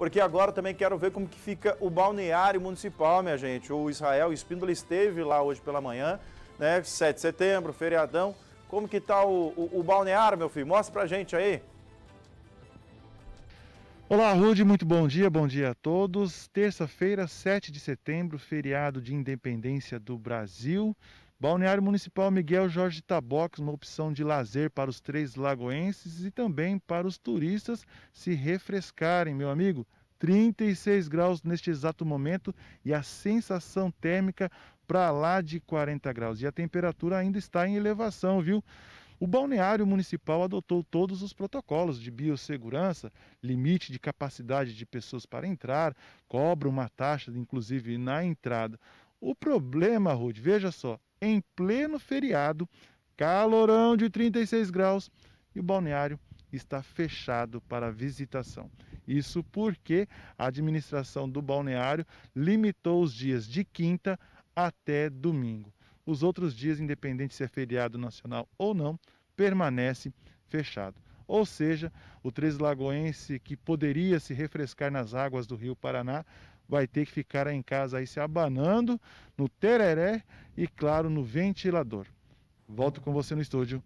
porque agora também quero ver como que fica o balneário municipal, minha gente. O Israel Espíndola esteve lá hoje pela manhã, né? 7 de setembro, feriadão. Como que tá o, o, o balneário, meu filho? Mostra pra gente aí. Olá, Rude, muito bom dia, bom dia a todos. Terça-feira, 7 de setembro, feriado de independência do Brasil. Balneário Municipal Miguel Jorge Tabox, uma opção de lazer para os três lagoenses e também para os turistas se refrescarem, meu amigo. 36 graus neste exato momento e a sensação térmica para lá de 40 graus. E a temperatura ainda está em elevação, viu? O balneário municipal adotou todos os protocolos de biossegurança, limite de capacidade de pessoas para entrar, cobra uma taxa, inclusive, na entrada. O problema, Rude, veja só, em pleno feriado, calorão de 36 graus e o balneário está fechado para visitação. Isso porque a administração do balneário limitou os dias de quinta até domingo. Os outros dias, independente se é feriado nacional ou não, permanece fechado. Ou seja, o Três Lagoense que poderia se refrescar nas águas do Rio Paraná vai ter que ficar em casa aí se abanando no tereré e, claro, no ventilador. Volto com você no estúdio.